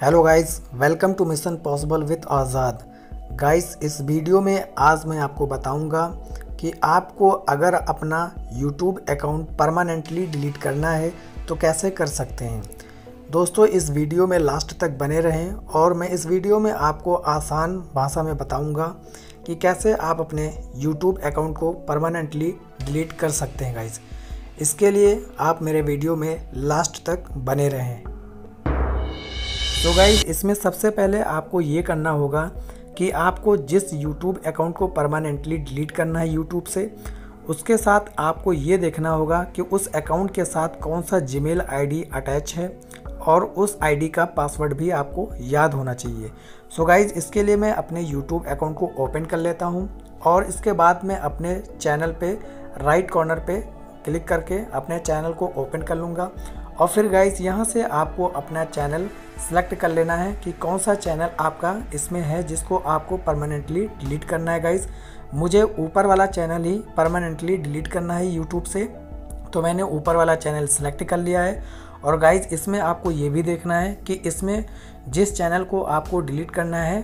hello guys welcome to mission possible with Azad guys इस video में आज मैं आपको बताऊंगा कि आपको अगर अपना यूट्यूब अकाउंट परमानेंटली डिलीट करना है तो कैसे कर सकते हैं दोस्तों इस वीडियो में लास्ट तक बने रहें और मैं इस वीडियो में आपको आसान भाषा में बताऊंगा कि कैसे आप अपने यूट्यूब अकाउंट को परमानेंटली डिलीट कर सकते हैं गाइज़ इसके लिए आप मेरे वीडियो में लास्ट तक बने रहें तो गाइज इसमें सबसे पहले आपको ये करना होगा कि आपको जिस यूट्यूब अकाउंट को परमानेंटली डिलीट करना है यूट्यूब से उसके साथ आपको ये देखना होगा कि उस अकाउंट के साथ कौन सा जी मेल अटैच है और उस आईडी का पासवर्ड भी आपको याद होना चाहिए सो so गाइज इसके लिए मैं अपने यूट्यूब अकाउंट को ओपन कर लेता हूँ और इसके बाद मैं अपने चैनल पे राइट कॉर्नर पे क्लिक करके अपने चैनल को ओपन कर लूँगा और फिर गाइस यहाँ से आपको अपना चैनल सेलेक्ट कर लेना है कि कौन सा चैनल आपका इसमें है जिसको आपको परमानेंटली डिलीट करना है गाइस मुझे ऊपर वाला चैनल ही परमानेंटली डिलीट करना है यूट्यूब से तो मैंने ऊपर वाला चैनल सेलेक्ट कर लिया है और गाइज इसमें आपको ये भी देखना है कि इसमें जिस चैनल को आपको डिलीट करना है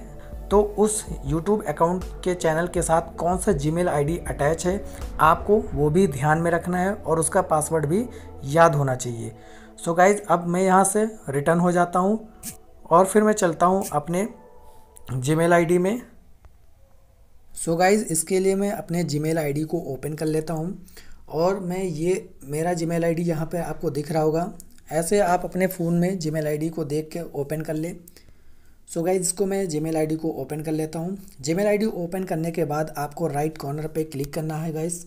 तो उस YouTube अकाउंट के चैनल के साथ कौन सा जीमेल आईडी अटैच है आपको वो भी ध्यान में रखना है और उसका पासवर्ड भी याद होना चाहिए सो so गाइज़ अब मैं यहाँ से रिटर्न हो जाता हूँ और फिर मैं चलता हूँ अपने जी मेल में सो so गाइज़ इसके लिए मैं अपने जी मेल को ओपन कर लेता हूँ और मैं ये मेरा जी आई डी यहाँ पर आपको दिख रहा होगा ऐसे आप अपने फ़ोन में जी मेल को देख के ओपन कर ले सो so गाइज इसको मैं जी मेल को ओपन कर लेता हूँ जी मेल ओपन करने के बाद आपको राइट कॉर्नर पे क्लिक करना है गाइज़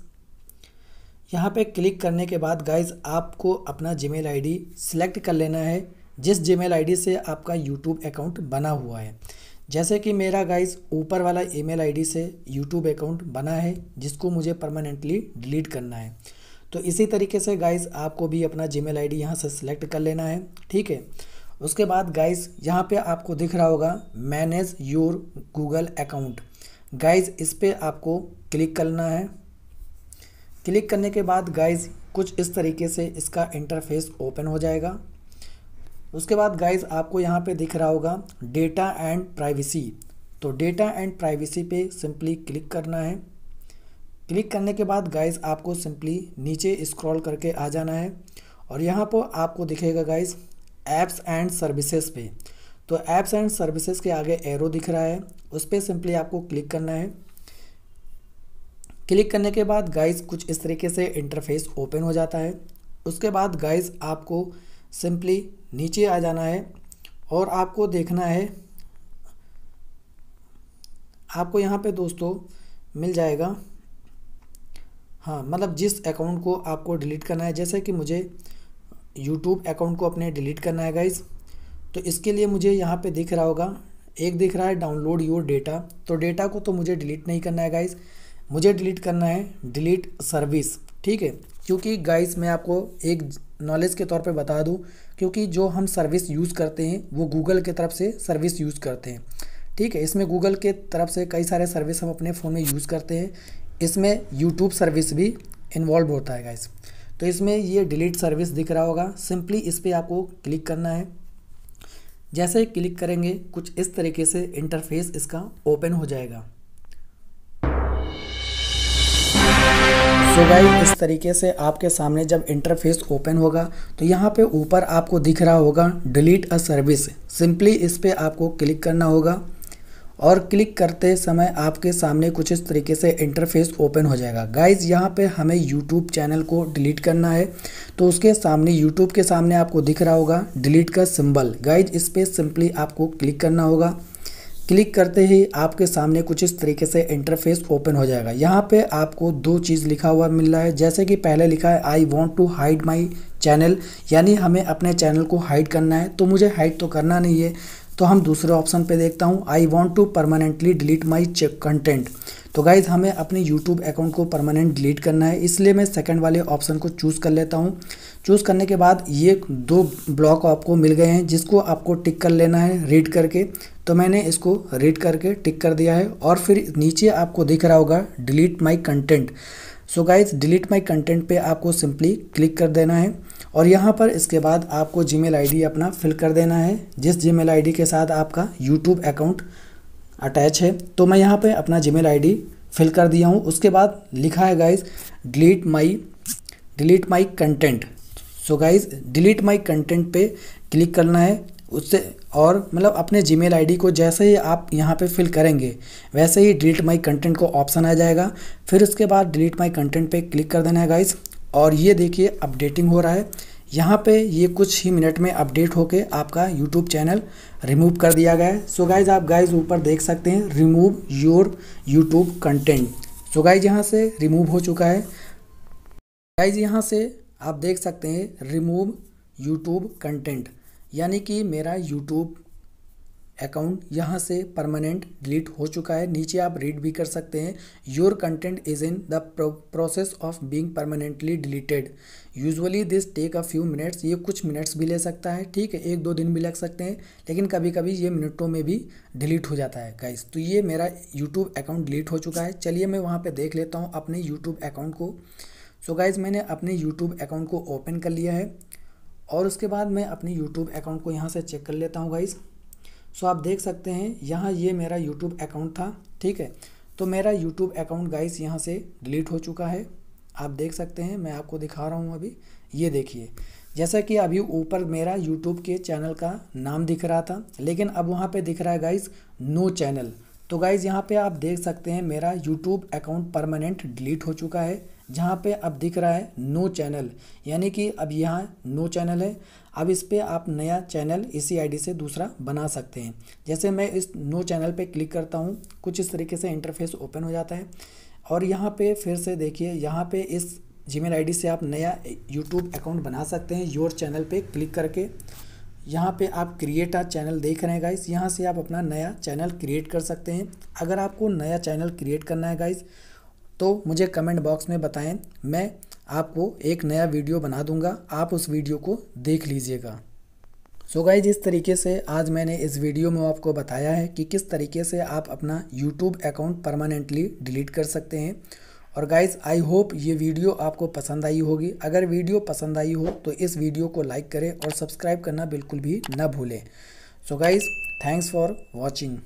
यहाँ पे क्लिक करने के बाद गाइज आपको अपना जीमेल आईडी सिलेक्ट कर लेना है जिस जीमेल आईडी से आपका यूट्यूब अकाउंट बना हुआ है जैसे कि मेरा गाइस ऊपर वाला ईमेल आईडी से यूट्यूब अकाउंट बना है जिसको मुझे परमानेंटली डिलीट करना है तो इसी तरीके से गाइस आपको भी अपना जी मेल यहाँ से सिलेक्ट कर लेना है ठीक है उसके बाद गाइस यहाँ पे आपको दिख रहा होगा manage your Google account guys इस पर आपको क्लिक करना है क्लिक करने के बाद गाइज कुछ इस तरीके से इसका इंटरफेस ओपन हो जाएगा उसके बाद गाइज आपको यहाँ पे दिख रहा होगा डेटा एंड प्राइवेसी तो डेटा एंड प्राइवेसी पे सिंपली क्लिक करना है क्लिक करने के बाद गाइज आपको सिंपली नीचे स्क्रॉल करके आ जाना है और यहाँ पर आपको दिखेगा गाइज ऐप्स एंड सर्विसेज पे तो ऐप्स एंड सर्विसेज के आगे एरो दिख रहा है उस पर सिंपली आपको क्लिक करना है क्लिक करने के बाद गाइस कुछ इस तरीके से इंटरफेस ओपन हो जाता है उसके बाद गाइस आपको सिंपली नीचे आ जाना है और आपको देखना है आपको यहाँ पे दोस्तों मिल जाएगा हाँ मतलब जिस अकाउंट को आपको डिलीट करना है जैसे कि मुझे यूट्यूब अकाउंट को अपने डिलीट करना है गाइज तो इसके लिए मुझे यहाँ पे दिख रहा होगा एक दिख रहा है डाउनलोड योर डेटा तो डेटा को तो मुझे डिलीट नहीं करना है गाइज़ मुझे डिलीट करना है डिलीट सर्विस ठीक है क्योंकि गाइस मैं आपको एक नॉलेज के तौर पे बता दूं क्योंकि जो हम सर्विस यूज़ करते हैं वो गूगल के तरफ से सर्विस यूज़ करते हैं ठीक है इसमें गूगल के तरफ से कई सारे सर्विस हम अपने फ़ोन में यूज़ करते हैं इसमें यूट्यूब सर्विस भी इन्वॉल्व होता है गाइस तो इसमें ये डिलीट सर्विस दिख रहा होगा सिंपली इस पर आपको क्लिक करना है जैसे ही क्लिक करेंगे कुछ इस तरीके से इंटरफेस इसका ओपन हो जाएगा सो so गाइस इस तरीके से आपके सामने जब इंटरफेस ओपन होगा तो यहाँ पे ऊपर आपको दिख रहा होगा डिलीट अ सर्विस सिंपली इस पर आपको क्लिक करना होगा और क्लिक करते समय आपके सामने कुछ इस तरीके से इंटरफेस ओपन हो जाएगा गाइस यहाँ पे हमें यूट्यूब चैनल को डिलीट करना है तो उसके सामने यूट्यूब के सामने आपको दिख रहा होगा डिलीट का सिम्बल गाइज इस पर सिंपली आपको क्लिक करना होगा क्लिक करते ही आपके सामने कुछ इस तरीके से इंटरफेस ओपन हो जाएगा यहाँ पे आपको दो चीज़ लिखा हुआ मिल रहा है जैसे कि पहले लिखा है I want to hide my channel यानी हमें अपने चैनल को हाइड करना है तो मुझे हाइड तो करना नहीं है तो हम दूसरे ऑप्शन पे देखता हूँ I want to permanently delete my content तो गाइज़ हमें अपने यूट्यूब अकाउंट को परमानेंट डिलीट करना है इसलिए मैं सेकंड वाले ऑप्शन को चूज़ कर लेता हूँ चूज़ करने के बाद ये दो ब्लॉक आपको मिल गए हैं जिसको आपको टिक कर लेना है रीड करके तो मैंने इसको रीड करके टिक कर दिया है और फिर नीचे आपको दिख रहा होगा delete my content so guys delete my content पे आपको सिंपली क्लिक कर देना है और यहाँ पर इसके बाद आपको जी मेल अपना फिल कर देना है जिस जी मेल के साथ आपका यूट्यूब अकाउंट अटैच है तो मैं यहाँ पे अपना जी मेल फिल कर दिया हूँ उसके बाद लिखा है guys delete my delete my content so guys delete my content पे क्लिक करना है उससे और मतलब अपने जी मेल को जैसे ही आप यहाँ पे फिल करेंगे वैसे ही डिलीट माई कंटेंट को ऑप्शन आ जाएगा फिर उसके बाद डिलीट माई कंटेंट पे क्लिक कर देना है गाइस और ये देखिए अपडेटिंग हो रहा है यहाँ पे ये कुछ ही मिनट में अपडेट होके आपका यूट्यूब चैनल रिमूव कर दिया गया है सो गाइज आप गाइज ऊपर देख सकते हैं remove your YouTube content so guys यहाँ से रिमूव हो चुका है गाइज यहाँ से आप देख सकते हैं रिमूव यूट्यूब कंटेंट यानी कि मेरा यूट्यूब अकाउंट यहाँ से परमानेंट डिलीट हो चुका है नीचे आप रीड भी कर सकते हैं your content is in the process of being permanently deleted usually this take a few minutes ये कुछ मिनट्स भी ले सकता है ठीक है एक दो दिन भी लग सकते हैं लेकिन कभी कभी ये मिनटों में भी डिलीट हो जाता है गाइस तो ये मेरा यूट्यूब अकाउंट डिलीट हो चुका है चलिए मैं वहाँ पर देख लेता हूँ अपने यूट्यूब अकाउंट को सो so गाइज़ मैंने अपने यूट्यूब अकाउंट को ओपन कर लिया है और उसके बाद मैं अपनी यूट्यूब अकाउंट को यहाँ से चेक कर लेता हूँ गाइज़ सो आप देख सकते हैं यहाँ ये मेरा यूट्यूब अकाउंट था ठीक है तो मेरा यूट्यूब अकाउंट गाइस यहाँ से डिलीट हो चुका है आप देख सकते हैं मैं आपको दिखा रहा हूँ अभी ये देखिए जैसा कि अभी ऊपर मेरा यूट्यूब के चैनल का नाम दिख रहा था लेकिन अब वहाँ पे दिख रहा है गाइस नो चैनल तो गाइज़ यहाँ पे आप देख सकते हैं मेरा यूट्यूब अकाउंट परमानेंट डिलीट हो चुका है जहाँ पे अब दिख रहा है नो चैनल यानी कि अब यहाँ नो चैनल है अब इस पर आप नया चैनल इसी आईडी से दूसरा बना सकते हैं जैसे मैं इस नो चैनल पे क्लिक करता हूँ कुछ इस तरीके से इंटरफेस ओपन हो जाता है और यहाँ पे फिर से देखिए यहाँ पे इस जीमेल आईडी से आप नया यूट्यूब अकाउंट बना सकते हैं योर चैनल पर क्लिक करके यहाँ पे आप क्रिएट आ चैनल देख रहे हैं गाइस यहाँ से आप अपना नया चैनल क्रिएट कर सकते हैं अगर आपको नया चैनल क्रिएट करना है गाइस तो मुझे कमेंट बॉक्स में बताएं मैं आपको एक नया वीडियो बना दूंगा आप उस वीडियो को देख लीजिएगा सो so गाइज इस तरीके से आज मैंने इस वीडियो में आपको बताया है कि किस तरीके से आप अपना यूट्यूब अकाउंट परमानेंटली डिलीट कर सकते हैं और गाइज आई होप ये वीडियो आपको पसंद आई होगी अगर वीडियो पसंद आई हो तो इस वीडियो को लाइक करें और सब्सक्राइब करना बिल्कुल भी ना भूलें so guys thanks for watching